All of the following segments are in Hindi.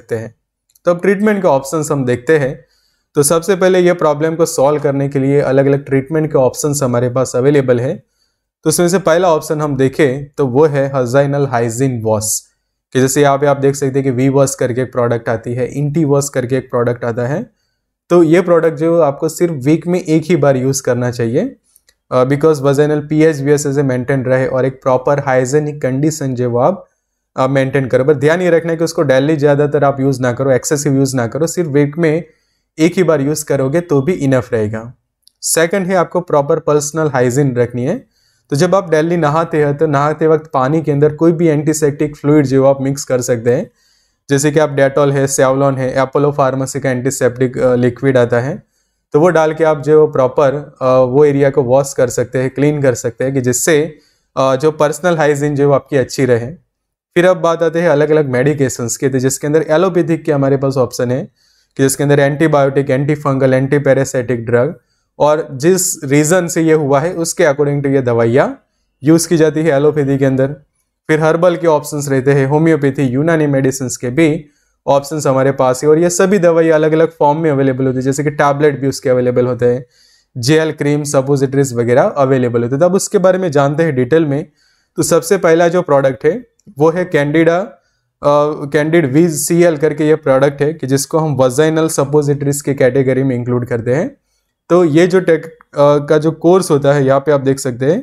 सकते हैं तो अब ट्रीटमेंट के ऑप्शन हम देखते हैं तो सबसे पहले यह प्रॉब्लम को सॉल्व करने के लिए अलग अलग ट्रीटमेंट के ऑप्शन हमारे पास अवेलेबल है तो उसमें से पहला ऑप्शन हम देखें तो वो है हजाइनल हाइजीन वॉश कि जैसे यहाँ पे आप देख सकते हैं कि वी वॉश करके एक प्रोडक्ट आती है इंटी वॉश करके एक प्रोडक्ट आता है तो ये प्रोडक्ट जो आपको सिर्फ वीक में एक ही बार यूज़ करना चाहिए because vaginal P H V S as a maintain रहे और एक प्रॉपर हाइजेनिक कंडीशन जो आप आप मेंटेन करो पर ध्यान ये रखना है कि उसको डेली ज़्यादातर आप यूज़ ना करो एक्सेसिव यूज़ ना करो सिर्फ वीक में एक ही बार यूज़ करोगे तो भी इनफ रहेगा सेकंड है आपको प्रॉपर पर्सनल हाइजीन रखनी है तो जब आप डेली नहाते हैं तो नहाते वक्त पानी के अंदर कोई भी एंटीसेप्टिक फ्लूड जो आप मिक्स कर सकते हैं जैसे कि आप डेटॉल है सेवलॉन है एपोलो फार्मेसी का एंटीसेप्टिक लिक्विड आता है तो वो डाल के आप जो प्रॉपर वो एरिया को वॉश कर सकते हैं क्लीन कर सकते हैं कि जिससे जो पर्सनल हाइजीन जो आपकी अच्छी रहे फिर अब बात आते हैं अलग अलग मेडिकेशंस के तो जिसके अंदर एलोपैथिक के हमारे पास ऑप्शन है कि जिसके अंदर antibiotic anti fungal anti parasitic drug और जिस रीज़न से ये हुआ है उसके अकॉर्डिंग टू ये दवाइयाँ यूज़ की जाती है एलोपैथी के अंदर फिर हर्बल के ऑप्शंस रहते हैं होम्योपैथी यूनानी मेडिसिन के भी ऑप्शंस हमारे पास है और ये सभी दवाई अलग अलग फॉर्म में अवेलेबल होती है जैसे कि टैबलेट भी उसके अवेलेबल होते हैं जेल क्रीम सपोजिटरीज वगैरह अवेलेबल होते हैं तो अब उसके बारे में जानते हैं डिटेल में तो सबसे पहला जो प्रोडक्ट है वो है candida candid V C L करके ये प्रोडक्ट है कि जिसको हम वजाइनल सपोजिटरीज के कैटेगरी में इंक्लूड करते हैं तो ये जो टेक uh, का जो कोर्स होता है यहाँ पे आप देख सकते हैं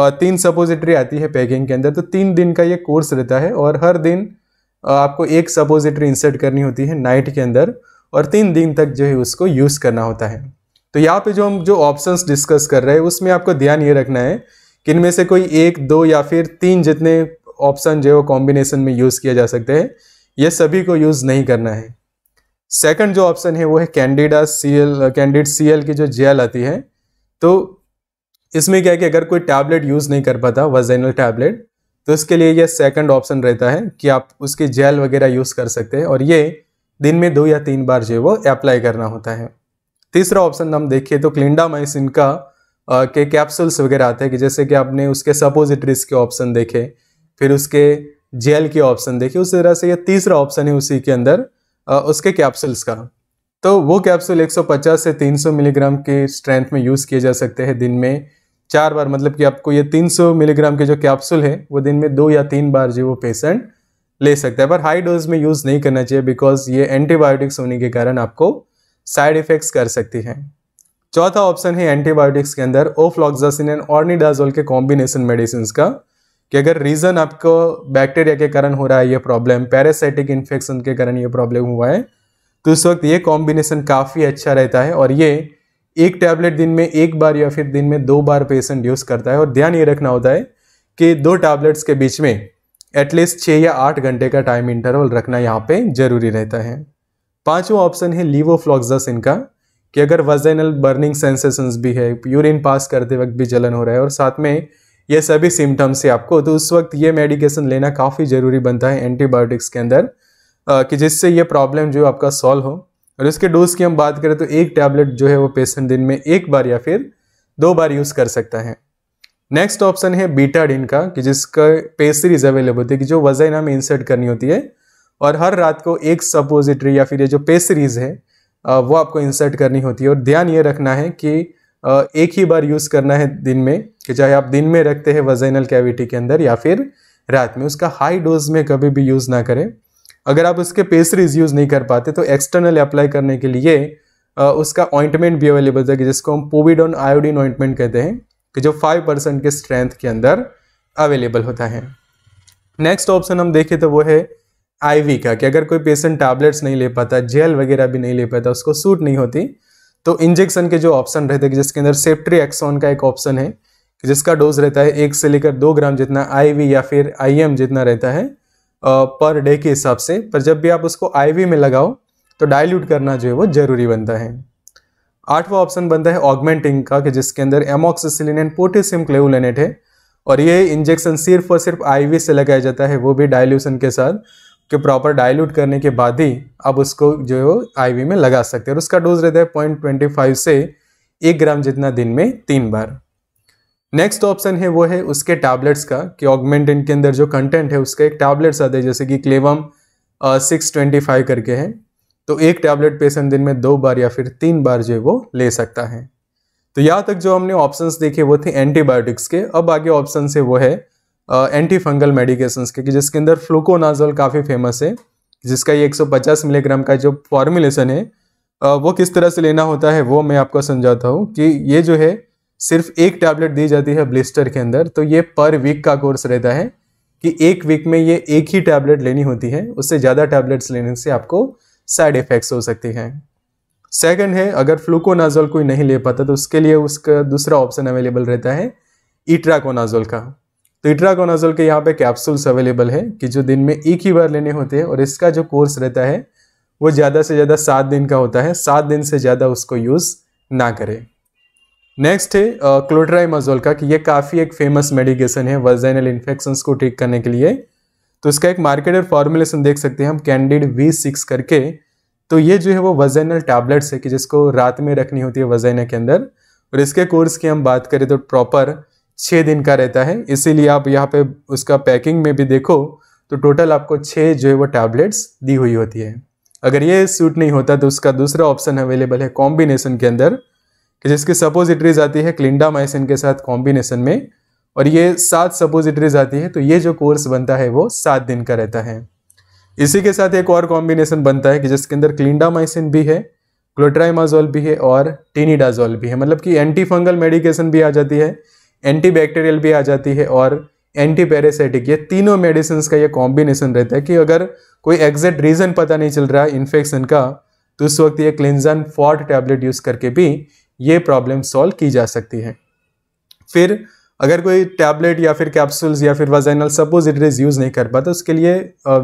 uh, तीन सपोजिटरी आती है पैकिंग के अंदर तो तीन दिन का ये कोर्स रहता है और हर दिन uh, आपको एक सपोजिटरी इंसर्ट करनी होती है नाइट के अंदर और तीन दिन तक जो है उसको यूज़ करना होता है तो यहाँ पे जो हम जो ऑप्शंस डिस्कस कर रहे हैं उसमें आपको ध्यान ये रखना है कि इनमें से कोई एक दो या फिर तीन जितने ऑप्शन जो है वो कॉम्बिनेशन में यूज़ किया जा सकते हैं ये सभी को यूज़ नहीं करना है सेकंड जो ऑप्शन है वो है candida C L candid C L की जो जेल आती है तो इसमें क्या है कि अगर कोई टैबलेट यूज़ नहीं कर पाता वजैनल टैबलेट तो इसके लिए यह सेकंड ऑप्शन रहता है कि आप उसकी जेल वगैरह यूज़ कर सकते हैं और ये दिन में दो या तीन बार जो है वो अप्लाई करना होता है तीसरा ऑप्शन हम देखिए तो क्लिंडामाइसिन का के कैप्सूल्स वगैरह आते हैं कि जैसे कि आपने उसके सपोजिटरीज के ऑप्शन देखे फिर उसके जेल के ऑप्शन देखिए उसी तरह से ये तीसरा ऑप्शन है उसी के अंदर आ, उसके कैप्सूल्स का तो वो कैप्सूल 150 से 300 मिलीग्राम के स्ट्रेंथ में यूज़ किए जा सकते हैं दिन में चार बार मतलब कि आपको ये 300 मिलीग्राम के जो कैप्सूल है वो दिन में दो या तीन बार जो वो पेशेंट ले सकता है पर हाई डोज में यूज़ नहीं करना चाहिए बिकॉज ये एंटीबायोटिक्स होने के कारण आपको साइड इफ़ेक्ट्स कर सकती हैं चौथा ऑप्शन है एंटीबायोटिक्स के अंदर ओफ्लॉक्सासिन एंड ऑर्निडाजोल के कॉम्बिनेशन मेडिसिन का कि अगर रीज़न आपको बैक्टीरिया के कारण हो रहा है ये प्रॉब्लम पैरासाइटिक इन्फेक्शन के कारण ये प्रॉब्लम हुआ है तो उस वक्त ये कॉम्बिनेशन काफ़ी अच्छा रहता है और ये एक टैबलेट दिन में एक बार या फिर दिन में दो बार पेशेंट यूज़ करता है और ध्यान ये रखना होता है कि दो टैबलेट्स के बीच में एटलीस्ट छः या आठ घंटे का टाइम इंटरवल रखना यहाँ पे जरूरी रहता है पांचवा ऑप्शन है लीवोफ्लॉक्सस इनका कि अगर वजनल बर्निंग सेंसेशंस भी है यूरिन पास करते वक्त भी जलन हो रहा है और साथ में ये सभी सिम्टम्स है आपको तो उस वक्त ये मेडिकेशन लेना काफ़ी ज़रूरी बनता है एंटीबायोटिक्स के अंदर आ, कि जिससे ये प्रॉब्लम जो आपका सॉल्व हो और इसके डोज की हम बात करें तो एक टैबलेट जो है वो पेशेंट दिन में एक बार या फिर दो बार यूज़ कर सकता है नेक्स्ट ऑप्शन है बीटाडिन का कि जिसका पेसरीज अवेलेबल होती है कि जो वजाइना में इंसर्ट करनी होती है और हर रात को एक सपोजिटरी या फिर ये जो पेसरीज है वो आपको इंसर्ट करनी होती है और ध्यान ये रखना है कि एक ही बार यूज़ करना है दिन में कि चाहे आप दिन में रखते हैं वजाइनल कैविटी के अंदर या फिर रात में उसका हाई डोज में कभी भी यूज़ ना करें अगर आप उसके पेसरीज यूज़ नहीं कर पाते तो एक्सटर्नल अप्लाई करने के लिए उसका ऑइंटमेंट भी अवेलेबल है जिसको हम पोविडोन आयोडीन ऑइंटमेंट कहते हैं कि जो फाइव परसेंट के स्ट्रेंथ के अंदर अवेलेबल होता है नेक्स्ट ऑप्शन हम देखें तो वो है आईवी का कि अगर कोई पेशेंट टैबलेट्स नहीं ले पाता जेल वगैरह भी नहीं ले पाता उसको सूट नहीं होती तो इंजेक्शन के जो ऑप्शन रहते हैं जिसके अंदर सेफ्ट्री एक्सोन का एक ऑप्शन है जिसका डोज रहता है एक से लेकर दो ग्राम जितना आईवी या फिर आईएम जितना रहता है पर डे के हिसाब से पर जब भी आप उसको आईवी में लगाओ तो डाइल्यूट करना जो है वो ज़रूरी बनता है आठवां ऑप्शन बनता है ऑगमेंटिंग का कि जिसके अंदर एमोक्सिसिलिन एंड पोटेशियम क्लेवलेनेट है और ये इंजेक्शन सिर्फ और सिर्फ आईवी से लगाया जाता है वो भी डायल्यूशन के साथ के प्रॉपर डाइल्यूट करने के बाद ही आप उसको जो है वो आई में लगा सकते हैं और उसका डोज रहता है पॉइंट ट्वेंटी फाइव से एक ग्राम जितना दिन में तीन बार नेक्स्ट ऑप्शन है वो है उसके टैबलेट्स का कि ऑगमेंट के अंदर जो कंटेंट है उसका एक टैबलेट्स आते हैं जैसे कि क्लेवम सिक्स ट्वेंटी फाइव करके है तो एक टैबलेट पेशेंट दिन में दो बार या फिर तीन बार जो है वो ले सकता है तो यहाँ तक जो हमने ऑप्शंस देखे वो थे एंटीबायोटिक्स के अब आगे ऑप्शन है वो है एंटी फंगल मेडिकेशंस के जिसके अंदर फ्लूकोनाजोल काफ़ी फेमस है जिसका ये 150 मिलीग्राम का जो फॉर्मुलेशन है आ, वो किस तरह से लेना होता है वो मैं आपको समझाता हूँ कि ये जो है सिर्फ एक टैबलेट दी जाती है ब्लिस्टर के अंदर तो ये पर वीक का कोर्स रहता है कि एक वीक में ये एक ही टैबलेट लेनी होती है उससे ज़्यादा टैबलेट्स लेने से आपको साइड इफ़ेक्ट्स हो सकती हैं सेकंड है अगर फ्लूकोनाजोल कोई नहीं ले पाता तो उसके लिए उसका दूसरा ऑप्शन अवेलेबल रहता है इट्राकोनाजोल का तो इट्राकोनाजोल के यहाँ पे कैप्सूल्स अवेलेबल है कि जो दिन में एक ही बार लेने होते हैं और इसका जो कोर्स रहता है वो ज़्यादा से ज़्यादा सात दिन का होता है सात दिन से ज़्यादा उसको यूज़ ना करें नेक्स्ट है क्लोट्राइमाजोल का कि ये काफ़ी एक फेमस मेडिकेशन है वर्जाइनल इन्फेक्शंस को ठीक करने के लिए तो इसका एक मार्केटेड फॉर्मुलेशन देख सकते हैं हम कैंडिड वी सिक्स करके तो ये जो है वो वजाइनल टैबलेट्स है कि जिसको रात में रखनी होती है वजाइना के अंदर और इसके कोर्स की हम बात करें तो प्रॉपर छः दिन का रहता है इसीलिए आप यहाँ पे उसका पैकिंग में भी देखो तो टोटल आपको छः जो है वो टैबलेट्स दी हुई होती है अगर ये सूट नहीं होता तो उसका दूसरा ऑप्शन अवेलेबल है कॉम्बिनेशन के अंदर कि जिसकी सपोजिटरीज आती है क्लिंडामाइसिन के साथ कॉम्बिनेशन में और ये सात सपोजिटरीज आती है तो ये जो कोर्स बनता है वो सात दिन का रहता है इसी के साथ एक और कॉम्बिनेशन बनता है कि जिसके अंदर क्लिंडामाइसिन भी है क्लोट्राइमाजोल भी है और टीनिडाजोल भी है मतलब कि एंटीफंगल मेडिकेशन भी आ जाती है एंटीबैक्टीरियल भी आ जाती है और एंटी पैरासाइटिक ये तीनों मेडिसिन का ये कॉम्बिनेशन रहता है कि अगर कोई एग्जैक्ट रीज़न पता नहीं चल रहा है इन्फेक्शन का तो उस वक्त ये क्लिनजन फॉर्ट टैबलेट यूज़ करके भी ये प्रॉब्लम सॉल्व की जा सकती है फिर अगर कोई टैबलेट या फिर कैप्सूल्स या फिर vaginal suppositories use नहीं कर पाता उसके लिए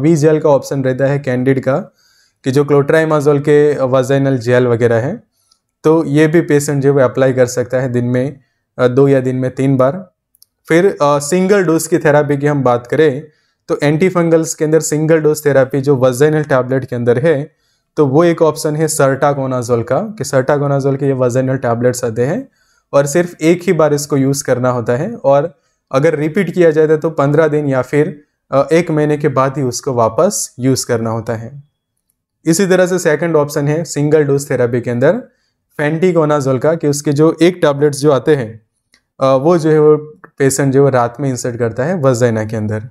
वी जेल का ऑप्शन रहता है कैंडिड का कि जो क्लोट्राइमाजोल के वजाइनल जेल वगैरह है तो ये भी पेशेंट जो है अप्लाई कर सकता है दिन में दो या दिन में तीन बार फिर सिंगल डोज की थेरापी की हम बात करें तो एंटी फंगल्स के अंदर सिंगल डोज थेरापी जो वजनल टैबलेट के अंदर है तो वो एक ऑप्शन है सर्टागोनाजोल का कि सर्टागोनाजोल के ये वजनल टैबलेट्स आते हैं और सिर्फ एक ही बार इसको यूज़ करना होता है और अगर रिपीट किया जाता है तो पंद्रह दिन या फिर एक महीने के बाद ही उसको वापस यूज़ करना होता है इसी तरह से सेकंड ऑप्शन है सिंगल डोज थेरापी के अंदर फेंटिकोनाजोल का कि उसके जो एक टैबलेट्स जो आते हैं वो जो है वो पेशेंट जो है रात में इंसर्ट करता है वजाइना के अंदर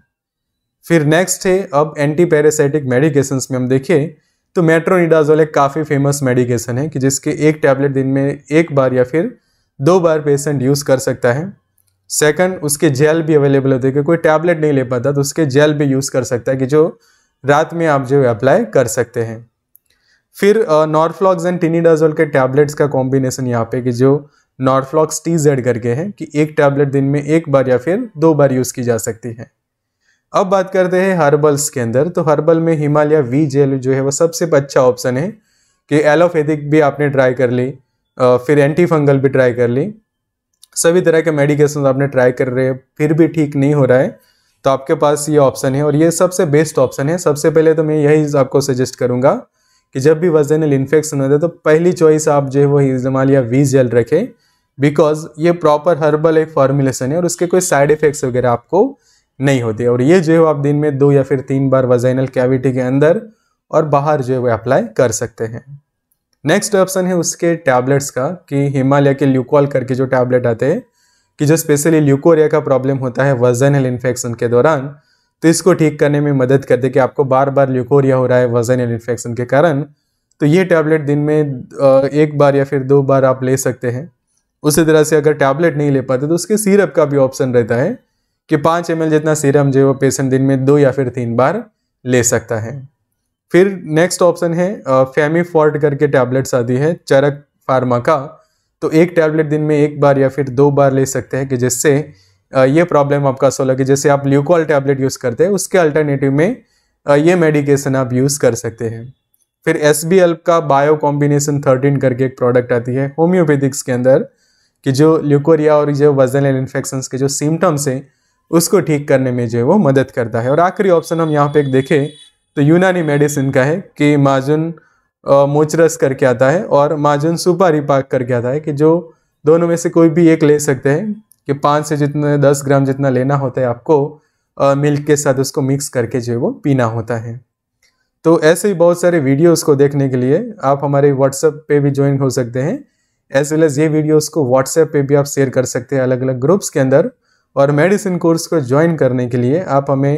फिर नेक्स्ट है अब एंटी पैरासाइटिक मेडिकेशंस में हम देखें तो मेट्रोनिडाजोल एक काफ़ी फेमस मेडिकेशन है कि जिसके एक टैबलेट दिन में एक बार या फिर दो बार पेशेंट यूज़ कर सकता है सेकंड उसके जेल भी अवेलेबल होते हैं कोई टैबलेट नहीं ले पाता तो उसके जेल भी यूज़ कर सकता है कि जो रात में आप जो है अप्लाई कर सकते हैं फिर नॉर्फ्लॉक्स एंड टिनीडाजोल के टैबलेट्स का कॉम्बिनेशन यहाँ पे कि जो नॉर्फ्लॉक्स टी जेड करके हैं कि एक टैबलेट दिन में एक बार या फिर दो बार यूज़ की जा सकती है अब बात करते हैं हर्बल्स के अंदर तो हर्बल में हिमालय वी जेल जो है वो सबसे अच्छा ऑप्शन है कि एलोपैथिक भी आपने ट्राई कर ली फिर एंटी फंगल भी ट्राई कर ली सभी तरह के मेडिकेशन आपने ट्राई कर रहे हैं फिर भी ठीक नहीं हो रहा है तो आपके पास ये ऑप्शन है और ये सबसे बेस्ट ऑप्शन है सबसे पहले तो मैं यही आपको सजेस्ट करूँगा कि जब भी वजनल इन्फेक्शन होता है तो पहली चॉइस आप जो है वो या वी जेल रखें बिकॉज ये प्रॉपर हर्बल एक फॉर्मुलेशन है और उसके कोई साइड इफेक्ट्स वगैरह आपको नहीं होते और ये जो है आप दिन में दो या फिर तीन बार वजाइनल कैविटी के अंदर और बाहर जो है वो अप्लाई कर सकते हैं नेक्स्ट ऑप्शन है उसके टैबलेट्स का कि हिमालय के ल्यूकॉल करके जो टैबलेट आते हैं कि जो स्पेशली ल्यूकोरिया का प्रॉब्लम होता है वजनल इन्फेक्शन के दौरान तो इसको ठीक करने में मदद कर दे कि आपको बार बार ल्यूकोरिया हो रहा है वजन या इन्फेक्शन के कारण तो ये टैबलेट दिन में एक बार या फिर दो बार आप ले सकते हैं उसी तरह से अगर टैबलेट नहीं ले पाते तो उसके सीरप का भी ऑप्शन रहता है कि पाँच एम जितना सीरम जो है वो पेशेंट दिन में दो या फिर तीन बार ले सकता है फिर नेक्स्ट ऑप्शन है फैमी फॉर्ट करके टैबलेट्स आती है चरक फार्मा का तो एक टैबलेट दिन में एक बार या फिर दो बार ले सकते हैं कि जिससे ये प्रॉब्लम आपका सोलह की जैसे आप ल्यूकॉल टैबलेट यूज़ करते हैं उसके अल्टरनेटिव में ये मेडिकेशन आप यूज़ कर सकते हैं फिर एस बी एल का बायो कॉम्बिनेशन थर्टीन करके एक प्रोडक्ट आती है होम्योपैथिक्स के अंदर कि जो ल्यूकोरिया और जो वजन एंड इन्फेक्शन के जो सिम्टम्स हैं उसको ठीक करने में जो है वो मदद करता है और आखिरी ऑप्शन हम यहाँ पे एक देखें तो यूनानी मेडिसिन का है कि माजुन मोचरस करके आता है और माजुन सुपारी पाक करके आता है कि जो दोनों में से कोई भी एक ले सकते हैं कि पाँच से जितने दस ग्राम जितना लेना होता है आपको मिल्क के साथ उसको मिक्स करके जो है वो पीना होता है तो ऐसे ही बहुत सारे वीडियोस को देखने के लिए आप हमारे व्हाट्सएप पे भी ज्वाइन हो सकते हैं एज वेल एज ये वीडियोस को व्हाट्सएप पे भी आप शेयर कर सकते हैं अलग अलग ग्रुप्स के अंदर और मेडिसिन कोर्स को ज्वाइन करने के लिए आप हमें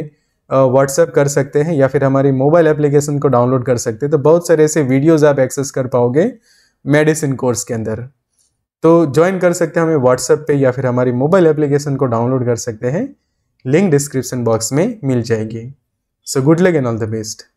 व्हाट्सएप कर सकते हैं या फिर हमारी मोबाइल एप्लीकेशन को डाउनलोड कर सकते हैं तो बहुत सारे ऐसे वीडियोज़ आप एक्सेस कर पाओगे मेडिसिन कोर्स के अंदर तो ज्वाइन कर सकते हैं हमें व्हाट्सएप पे या फिर हमारी मोबाइल एप्लीकेशन को डाउनलोड कर सकते हैं लिंक डिस्क्रिप्शन बॉक्स में मिल जाएगी so good luck and all the best